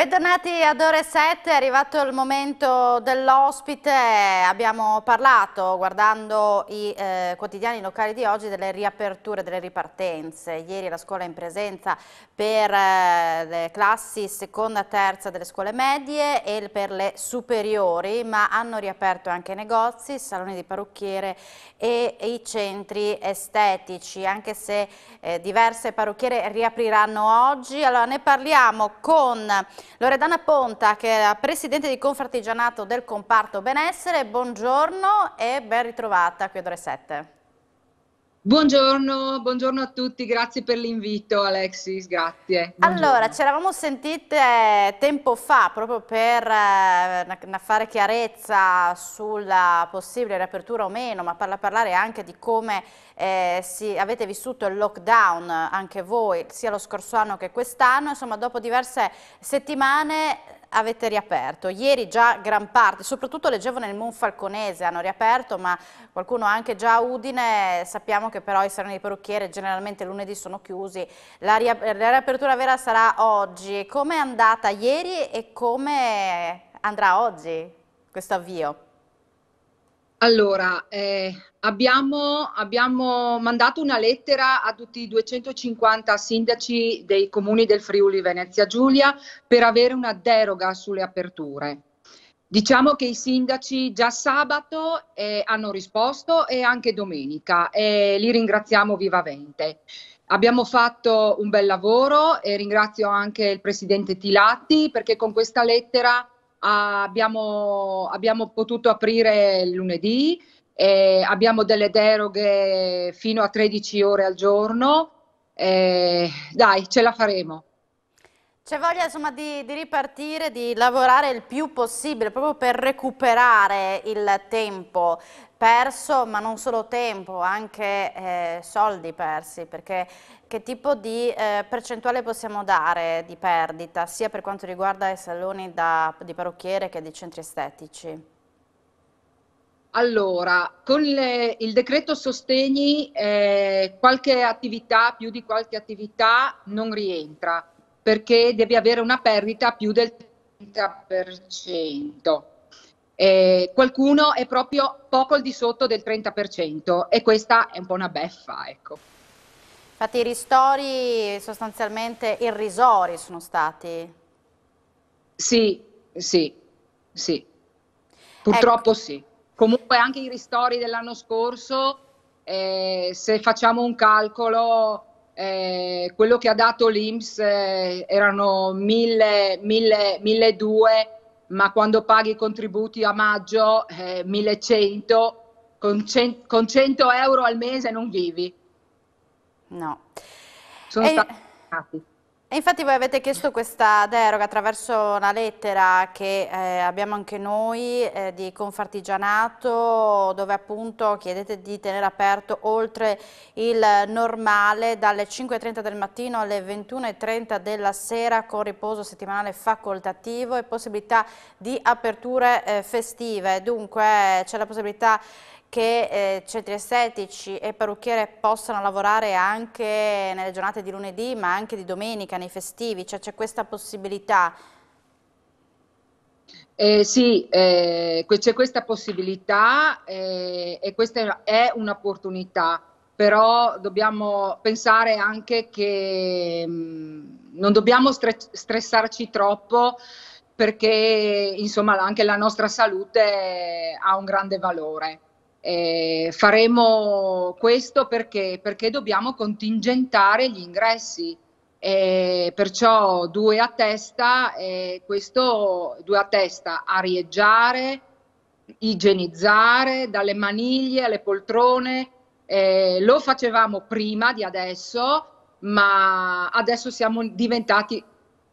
Bentornati ad ore 7, è arrivato il momento dell'ospite, abbiamo parlato guardando i eh, quotidiani locali di oggi delle riaperture, delle ripartenze, ieri la scuola è in presenza per eh, le classi seconda e terza delle scuole medie e per le superiori, ma hanno riaperto anche negozi, saloni di parrucchiere e, e i centri estetici, anche se eh, diverse parrucchiere riapriranno oggi. Allora ne parliamo con... Loredana Ponta, che è la presidente di Confartigianato del comparto benessere, buongiorno e ben ritrovata qui ad ore 7. Buongiorno, buongiorno, a tutti, grazie per l'invito Alexis, grazie. Buongiorno. Allora, ci eravamo sentite tempo fa proprio per eh, fare chiarezza sulla possibile riapertura o meno, ma per parlare anche di come eh, si, avete vissuto il lockdown anche voi, sia lo scorso anno che quest'anno, insomma dopo diverse settimane avete riaperto. Ieri già gran parte, soprattutto leggevo nel Monfalconese, hanno riaperto, ma qualcuno anche già a Udine, sappiamo che però i saloni di parrucchiere generalmente lunedì sono chiusi. La, riapertura vera sarà oggi. Come è andata ieri e come andrà oggi questo avvio? Allora, eh, abbiamo, abbiamo, mandato una lettera a tutti i 250 sindaci dei comuni del Friuli Venezia Giulia per avere una deroga sulle aperture. Diciamo che i sindaci già sabato eh, hanno risposto e anche domenica e li ringraziamo vivamente. Abbiamo fatto un bel lavoro e ringrazio anche il presidente Tilatti perché con questa lettera abbiamo, abbiamo potuto aprire lunedì, eh, abbiamo delle deroghe fino a 13 ore al giorno, eh, dai ce la faremo. C'è voglia insomma, di, di, ripartire, di lavorare il più possibile proprio per recuperare il tempo perso, ma non solo tempo, anche eh, soldi persi, perché che tipo di eh, percentuale possiamo dare di perdita, sia per quanto riguarda i saloni da, di parrucchiere che di centri estetici? Allora, con le, il decreto sostegni eh, qualche attività, più di qualche attività, non rientra perché devi avere una perdita più del 30%. Eh, qualcuno è proprio poco al di sotto del 30% e questa è un po' una beffa, ecco. Infatti i ristori sostanzialmente irrisori sono stati. Sì, sì, sì. Ecco. Purtroppo ecco. sì. Comunque anche i ristori dell'anno scorso, eh, se facciamo un calcolo, eh, quello che ha dato l'Inps eh, erano 1000, 1200, ma quando paghi i contributi a maggio eh, 1100, con, cent- con 100 euro al mese non vivi. No. Sono e... stati e infatti voi avete chiesto questa deroga attraverso una lettera che eh, abbiamo anche noi eh, di Confartigianato dove appunto chiedete di tenere aperto oltre il normale dalle 5.30 del mattino alle 21.30 della sera con riposo settimanale facoltativo e possibilità di aperture eh, festive. Dunque c'è la possibilità che eh, centri estetici e parrucchiere possano lavorare anche nelle giornate di lunedì ma anche di domenica, nei festivi, cioè c'è questa possibilità? Eh, sì, eh, c'è questa possibilità eh, e questa è un'opportunità, però dobbiamo pensare anche che mh, mm, non dobbiamo stressarci troppo perché insomma anche la nostra salute eh, ha un grande valore. Eh, faremo questo perché, perché, dobbiamo contingentare gli ingressi, eh, perciò due a testa, eh, questo due a testa, arieggiare, igienizzare dalle maniglie alle poltrone, eh, lo facevamo prima di adesso, ma adesso siamo diventati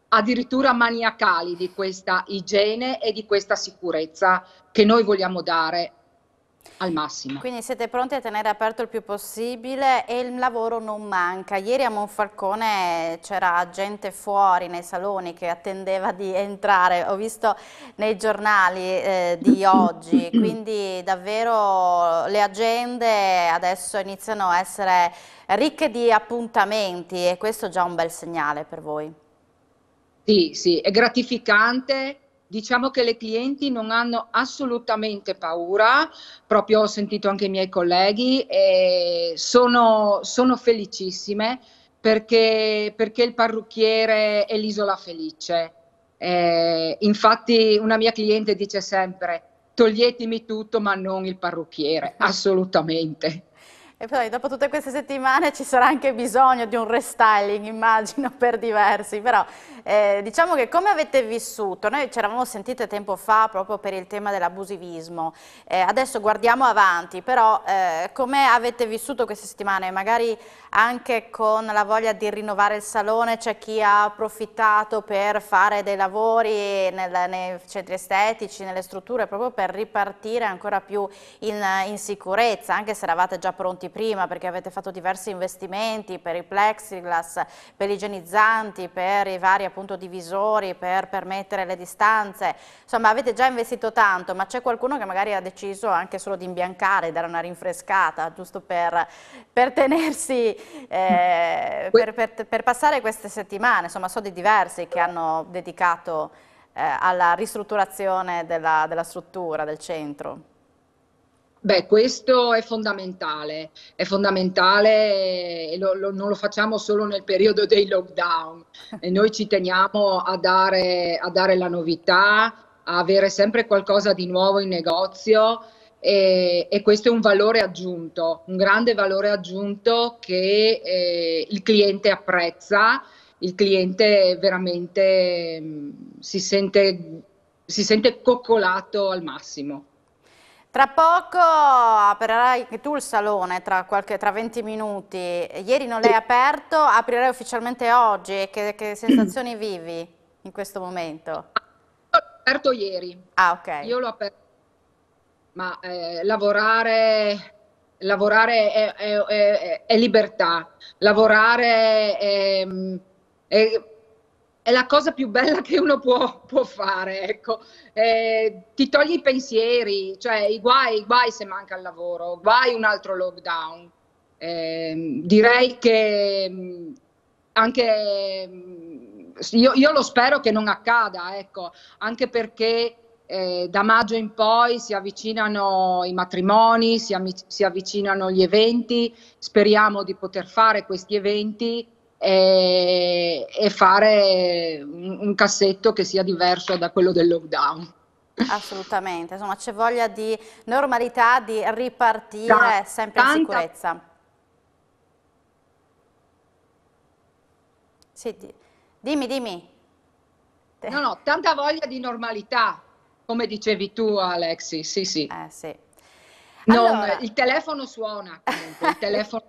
addirittura maniacali di questa igiene e di questa sicurezza che noi vogliamo dare al massimo. Quindi siete pronti a tenere aperto il più possibile e il lavoro non manca. Ieri a Monfalcone c'era gente fuori nei saloni che attendeva di entrare, ho visto nei giornali eh, di oggi, quindi davvero le agende adesso iniziano a essere ricche di appuntamenti e questo è già un bel segnale per voi. Sì, sì, è gratificante Diciamo che le clienti non hanno assolutamente paura, proprio ho sentito anche i miei colleghi, e sono, sono felicissime perché, perché il parrucchiere è l'isola felice. Eh, infatti una mia cliente dice sempre toglietemi tutto ma non il parrucchiere, assolutamente. E poi dopo tutte queste settimane ci sarà anche bisogno di un restyling, immagino, per diversi, però eh, diciamo che come avete vissuto? Noi ci eravamo sentite tempo fa proprio per il tema dell'abusivismo, eh, adesso guardiamo avanti, però eh, come avete vissuto queste settimane? Magari anche con la voglia di rinnovare il salone, c'è chi ha approfittato per fare dei lavori nel, nei centri estetici, nelle strutture, proprio per ripartire ancora più in, in sicurezza, anche se eravate già pronti conti prima perché avete fatto diversi investimenti per i plexiglass, per gli igienizzanti, per i vari appunto divisori, per permettere le distanze, insomma avete già investito tanto ma c'è qualcuno che magari ha deciso anche solo di imbiancare, dare una rinfrescata giusto per, per tenersi, eh, mm. per, per, per passare queste settimane, insomma so di diversi che hanno dedicato eh, alla ristrutturazione della, della, struttura, del centro? Beh, questo è fondamentale, è fondamentale eh, e lo, lo, non lo facciamo solo nel periodo dei lockdown. E noi ci teniamo a dare, a dare la novità, a avere sempre qualcosa di nuovo in negozio e, e questo è un valore aggiunto, un grande valore aggiunto che eh, il cliente apprezza, il cliente veramente mh, mm, si, sente, si sente coccolato al massimo. Tra poco aprirai anche tu il salone, tra, qualche, tra 20 minuti. Ieri non l'hai aperto, aprirai ufficialmente oggi. Che, che mm. sensazioni vivi in questo momento? L'ho aperto ieri. Ah, ok. Io l'ho aperto. Ma eh, lavorare, lavorare è, è, è, è, libertà. Lavorare è è la cosa più bella che uno può, può fare, ecco. Eh, ti togli i pensieri, cioè i guai, guai se manca il lavoro, guai un altro lockdown. Eh, direi che mm, anche mm, io, io, lo spero che non accada, ecco, anche perché eh, da maggio in poi si avvicinano i matrimoni, si, si avvicinano gli eventi, speriamo di poter fare questi eventi e, e fare un, un cassetto che sia diverso da quello del lockdown. Assolutamente, insomma c'è voglia di normalità, di ripartire da sempre tanta... in sicurezza. Sì, dimmi, dimmi. No, no, tanta voglia di normalità, come dicevi tu Alexi, sì, sì. Eh, sì. Non, allora... Il telefono suona comunque, il telefono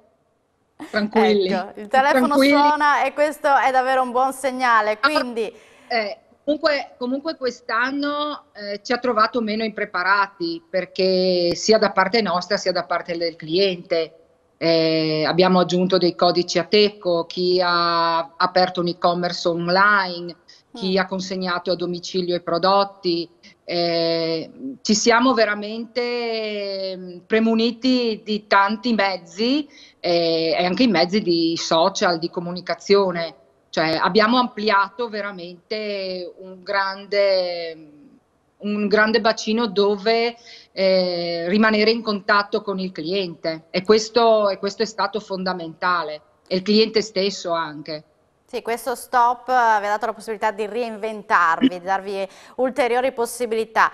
Tranquilli. Ecco, il telefono Tranquilli. suona e questo è davvero un buon segnale, ah, quindi... eh, comunque, comunque quest'anno eh, ci ha trovato meno impreparati, perché sia da parte nostra sia da parte del cliente. Eh, abbiamo aggiunto dei codici a teco, chi ha aperto un e-commerce online, chi mm. ha consegnato a domicilio i prodotti, eh, ci siamo veramente ehm, premuniti di tanti mezzi eh, e anche i mezzi di social, di comunicazione, cioè abbiamo ampliato veramente un grande, un grande bacino dove eh, rimanere in contatto con il cliente e questo, e questo è stato fondamentale e il cliente stesso anche. Sì, questo stop eh, vi ha dato la possibilità di reinventarvi, di darvi ulteriori possibilità.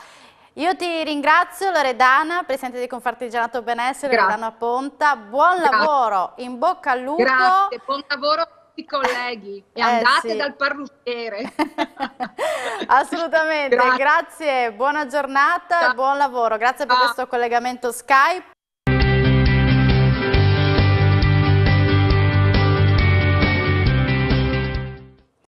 Io ti ringrazio Loredana, Presidente di Confartigianato Benessere, Grazie. Loredana Ponta, buon Grazie. lavoro, in bocca al lupo. Grazie, buon lavoro a tutti i colleghi e eh, andate sì. dal parrucchiere. Assolutamente, grazie. grazie. buona giornata, Ciao. buon lavoro, grazie per questo collegamento Skype.